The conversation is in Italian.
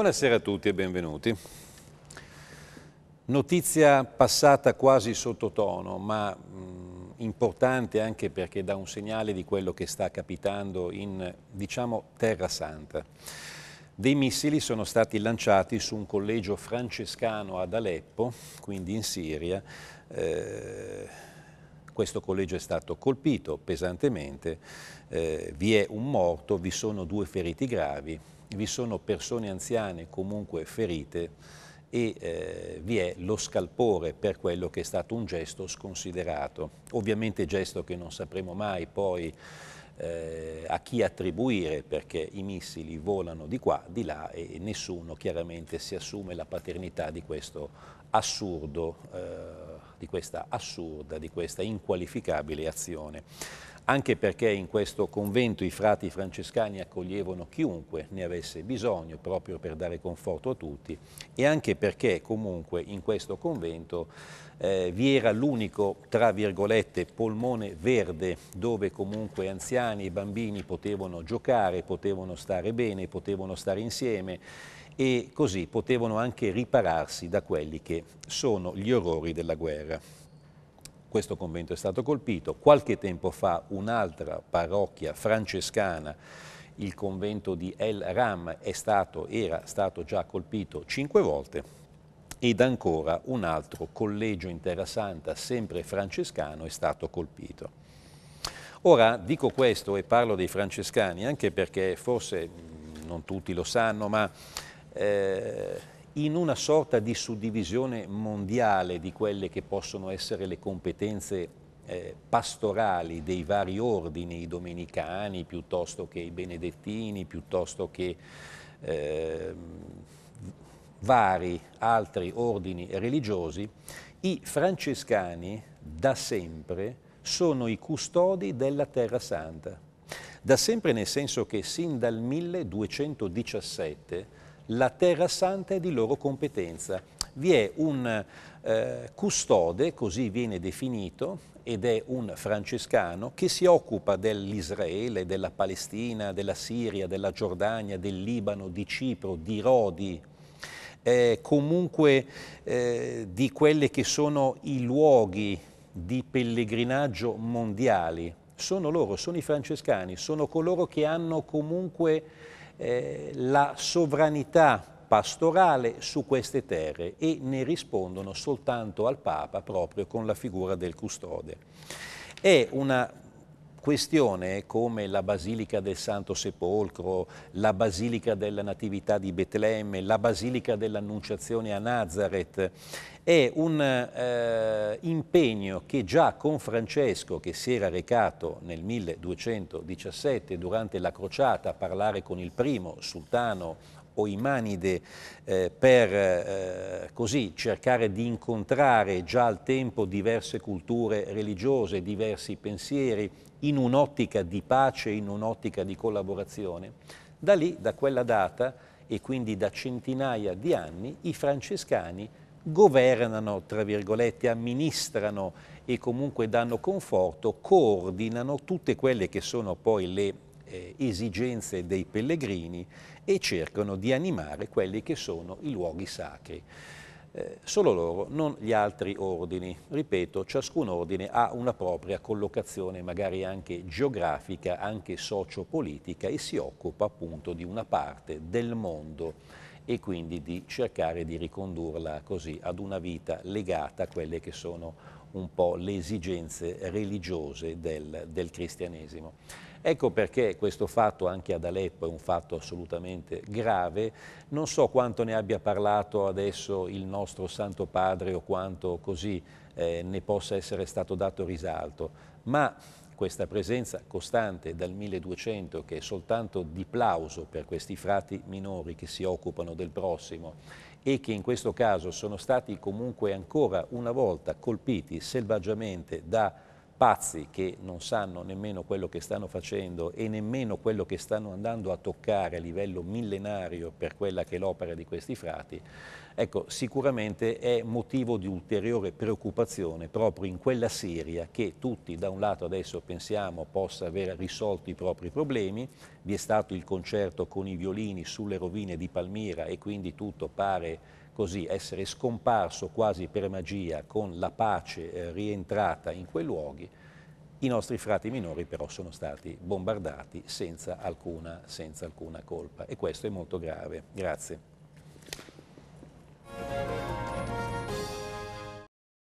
Buonasera a tutti e benvenuti. Notizia passata quasi sottotono, ma mh, importante anche perché dà un segnale di quello che sta capitando in, diciamo, Terra Santa. Dei missili sono stati lanciati su un collegio francescano ad Aleppo, quindi in Siria, eh, questo collegio è stato colpito pesantemente, eh, vi è un morto, vi sono due feriti gravi, vi sono persone anziane comunque ferite e eh, vi è lo scalpore per quello che è stato un gesto sconsiderato. Ovviamente gesto che non sapremo mai poi eh, a chi attribuire perché i missili volano di qua, di là e nessuno chiaramente si assume la paternità di questo assurdo eh, di questa assurda, di questa inqualificabile azione anche perché in questo convento i frati francescani accoglievano chiunque ne avesse bisogno proprio per dare conforto a tutti e anche perché comunque in questo convento eh, vi era l'unico, tra virgolette, polmone verde dove comunque anziani e bambini potevano giocare, potevano stare bene, potevano stare insieme e così potevano anche ripararsi da quelli che sono gli orrori della guerra. Questo convento è stato colpito. Qualche tempo fa un'altra parrocchia francescana, il convento di El Ram, stato, era stato già colpito cinque volte ed ancora un altro collegio in Terra Santa, sempre francescano, è stato colpito. Ora dico questo e parlo dei francescani anche perché forse non tutti lo sanno, ma eh, in una sorta di suddivisione mondiale di quelle che possono essere le competenze eh, pastorali dei vari ordini, i domenicani piuttosto che i benedettini, piuttosto che eh, vari altri ordini religiosi, i francescani da sempre sono i custodi della Terra Santa. Da sempre nel senso che sin dal 1217 la terra santa è di loro competenza. Vi è un eh, custode, così viene definito, ed è un francescano che si occupa dell'Israele, della Palestina, della Siria, della Giordania, del Libano, di Cipro, di Rodi, eh, comunque eh, di quelli che sono i luoghi di pellegrinaggio mondiali. Sono loro, sono i francescani, sono coloro che hanno comunque eh, la sovranità pastorale su queste terre e ne rispondono soltanto al Papa proprio con la figura del custode. È una questione come la Basilica del Santo Sepolcro, la Basilica della Natività di Betlemme, la Basilica dell'Annunciazione a Nazareth, è un eh, impegno che già con Francesco, che si era recato nel 1217 durante la crociata a parlare con il primo sultano Oimanide eh, per eh, così cercare di incontrare già al tempo diverse culture religiose, diversi pensieri, in un'ottica di pace, in un'ottica di collaborazione. Da lì, da quella data, e quindi da centinaia di anni, i francescani governano, tra virgolette, amministrano e comunque danno conforto, coordinano tutte quelle che sono poi le eh, esigenze dei pellegrini e cercano di animare quelli che sono i luoghi sacri. Eh, solo loro, non gli altri ordini. Ripeto, ciascun ordine ha una propria collocazione, magari anche geografica, anche sociopolitica e si occupa appunto di una parte del mondo e quindi di cercare di ricondurla così ad una vita legata a quelle che sono un po' le esigenze religiose del, del cristianesimo. Ecco perché questo fatto anche ad Aleppo è un fatto assolutamente grave. Non so quanto ne abbia parlato adesso il nostro Santo Padre o quanto così eh, ne possa essere stato dato risalto, ma questa presenza costante dal 1200 che è soltanto di plauso per questi frati minori che si occupano del prossimo e che in questo caso sono stati comunque ancora una volta colpiti selvaggiamente da pazzi che non sanno nemmeno quello che stanno facendo e nemmeno quello che stanno andando a toccare a livello millenario per quella che è l'opera di questi frati, ecco, sicuramente è motivo di ulteriore preoccupazione proprio in quella Siria che tutti da un lato adesso pensiamo possa aver risolto i propri problemi, vi è stato il concerto con i violini sulle rovine di Palmira e quindi tutto pare così essere scomparso quasi per magia con la pace eh, rientrata in quei luoghi, i nostri frati minori però sono stati bombardati senza alcuna, senza alcuna colpa e questo è molto grave. Grazie.